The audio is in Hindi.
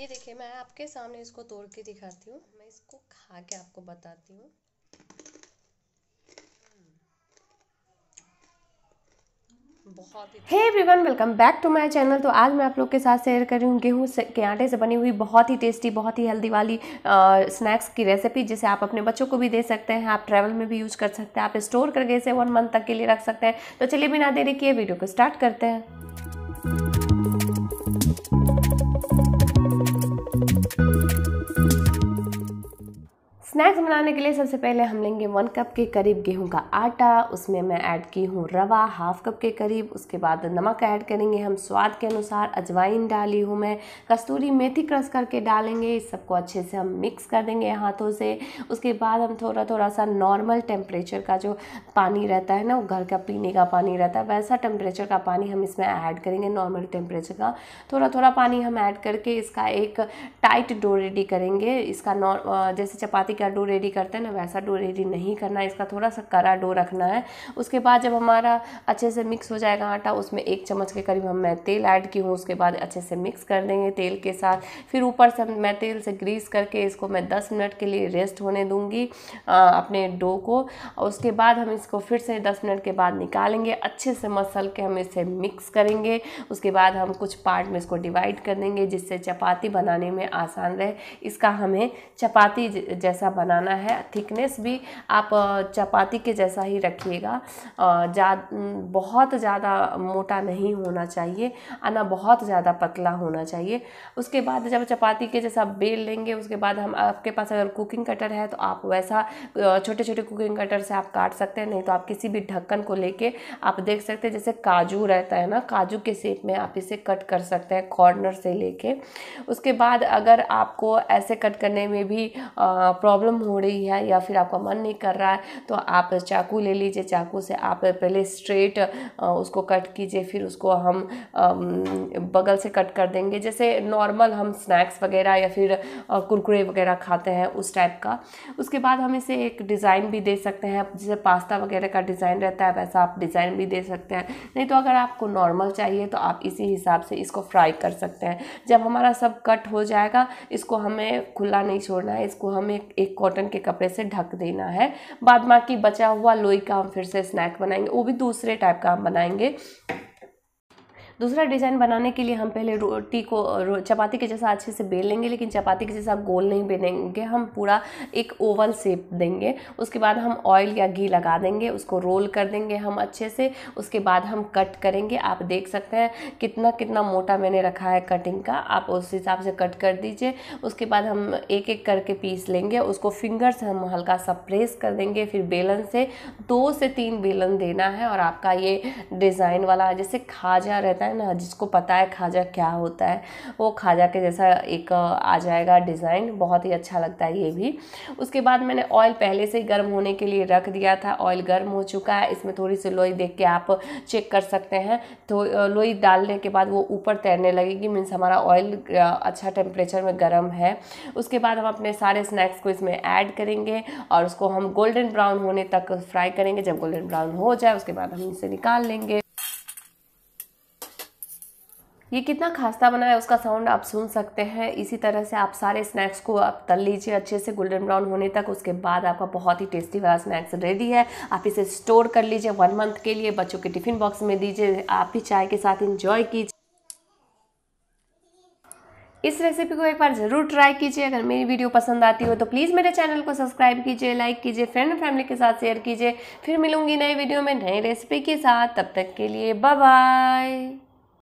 ये देखिए मैं आपके सामने इसको तोड़ के दिखाती हूँ मैं इसको खा के आपको बताती हूँ hey everyone welcome back to my channel तो आज मैं आप लोग के साथ शेयर कर रही हूँ गेहूँ के आटे से बनी हुई बहुत ही टेस्टी बहुत ही हेल्दी वाली आ, स्नैक्स की रेसिपी जिसे आप अपने बच्चों को भी दे सकते हैं आप ट्रैवल में भी यूज़ कर सकते हैं आप स्टोर करके इसे वन मंथ तक के लिए रख सकते हैं तो चलिए बिना देरी किए वीडियो को स्टार्ट करते हैं स्नैक्स बनाने के लिए सबसे पहले हम लेंगे वन कप के करीब गेहूं का आटा उसमें मैं ऐड की हूँ रवा हाफ कप के करीब उसके बाद नमक ऐड करेंगे हम स्वाद के अनुसार अजवाइन डाली हूँ मैं कस्तूरी मेथी क्रश करके डालेंगे इस सबको अच्छे से हम मिक्स कर देंगे हाथों से उसके बाद हम थोड़ा थोड़ा सा नॉर्मल टेम्परेचर का जो पानी रहता है ना वो घर का पीने का पानी रहता है वैसा टेम्परेचर का पानी हम इसमें ऐड करेंगे नॉर्मल टेम्परेचर का थोड़ा थोड़ा पानी हम ऐड करके इसका एक टाइट डो रेडी करेंगे इसका जैसे चपाती का जैसा डो रेडी करते हैं ना वैसा डो रेडी नहीं करना है इसका थोड़ा सा करा डो रखना है उसके बाद जब हमारा अच्छे से मिक्स हो जाएगा आटा उसमें एक चम्मच के करीब हम मैं तेल ऐड की हूँ उसके बाद अच्छे से मिक्स कर देंगे तेल के साथ फिर ऊपर से मैं तेल से ग्रीस करके इसको मैं दस मिनट के लिए रेस्ट होने दूँगी अपने डो को और उसके बाद हम इसको फिर से दस मिनट के बाद निकालेंगे अच्छे से मसल के हम इसे मिक्स करेंगे उसके बाद हम कुछ पार्ट में इसको डिवाइड कर देंगे जिससे चपाती बनाने में आसान रहे इसका हमें चपाती जैसा बनाना है थिकनेस भी आप चपाती के जैसा ही रखिएगा जा बहुत ज़्यादा मोटा नहीं होना चाहिए ना बहुत ज़्यादा पतला होना चाहिए उसके बाद जब चपाती के जैसा बेल लेंगे उसके बाद हम आपके पास अगर कुकिंग कटर है तो आप वैसा छोटे छोटे कुकिंग कटर से आप काट सकते हैं नहीं तो आप किसी भी ढक्कन को लेके आप देख सकते हैं जैसे काजू रहता है ना काजू के शेप में आप इसे कट कर सकते हैं कॉर्नर से लेके उसके बाद अगर आपको ऐसे कट करने में भी प्रॉब्लम प्रॉब्लम हो रही है या फिर आपका मन नहीं कर रहा है तो आप चाकू ले लीजिए चाकू से आप पहले स्ट्रेट उसको कट कीजिए फिर उसको हम बगल से कट कर देंगे जैसे नॉर्मल हम स्नैक्स वगैरह या फिर कुरकुरे वगैरह खाते हैं उस टाइप का उसके बाद हम इसे एक डिज़ाइन भी दे सकते हैं जैसे पास्ता वगैरह का डिज़ाइन रहता है वैसा आप डिज़ाइन भी दे सकते हैं नहीं तो अगर आपको नॉर्मल चाहिए तो आप इसी हिसाब से इसको फ्राई कर सकते हैं जब हमारा सब कट हो जाएगा इसको हमें खुला नहीं छोड़ना है इसको हमें एक एक कॉटन के कपड़े से ढक देना है बाद बाकी बचा हुआ लोई का हम फिर से स्नैक बनाएंगे वो भी दूसरे टाइप का हम बनाएंगे दूसरा डिज़ाइन बनाने के लिए हम पहले रोटी को रो, चपाती के जैसा अच्छे से बेल लेंगे लेकिन चपाती के जैसा गोल नहीं बेलेंगे हम पूरा एक ओवल सेप देंगे उसके बाद हम ऑयल या घी लगा देंगे उसको रोल कर देंगे हम अच्छे से उसके बाद हम कट करेंगे आप देख सकते हैं कितना कितना मोटा मैंने रखा है कटिंग का आप उस हिसाब से कट कर दीजिए उसके बाद हम एक एक करके पीस लेंगे उसको फिंगर से हम हल्का सा प्रेस कर देंगे फिर बेलन से दो से तीन बेलन देना है और आपका ये डिज़ाइन वाला जैसे खाजा रहता है है ना जिसको पता है खाजा क्या होता है वो खाजा के जैसा एक आ जाएगा डिज़ाइन बहुत ही अच्छा लगता है ये भी उसके बाद मैंने ऑयल पहले से ही गर्म होने के लिए रख दिया था ऑयल गर्म हो चुका है इसमें थोड़ी सी लोई देख के आप चेक कर सकते हैं तो लोई डालने के बाद वो ऊपर तैरने लगेगी मीन्स हमारा ऑयल अच्छा टेम्परेचर में गर्म है उसके बाद हम अपने सारे स्नैक्स को इसमें ऐड करेंगे और उसको हम गोल्डन ब्राउन होने तक फ्राई करेंगे जब गोल्डन ब्राउन हो जाए उसके बाद हम इसे निकाल लेंगे ये कितना खास्ता बना है उसका साउंड आप सुन सकते हैं इसी तरह से आप सारे स्नैक्स को आप तल लीजिए अच्छे से गोल्डन ब्राउन होने तक उसके बाद आपका बहुत ही टेस्टी वाला स्नैक्स रेडी है आप इसे स्टोर कर लीजिए वन मंथ के लिए बच्चों के टिफ़िन बॉक्स में दीजिए आप भी चाय के साथ इंजॉय कीजिए इस रेसिपी को एक बार ज़रूर ट्राई कीजिए अगर मेरी वीडियो पसंद आती हो तो प्लीज़ मेरे चैनल को सब्सक्राइब कीजिए लाइक कीजिए फ्रेंड फैमिली के साथ शेयर कीजिए फिर मिलूंगी नई वीडियो में नई रेसिपी के साथ तब तक के लिए बाय बाय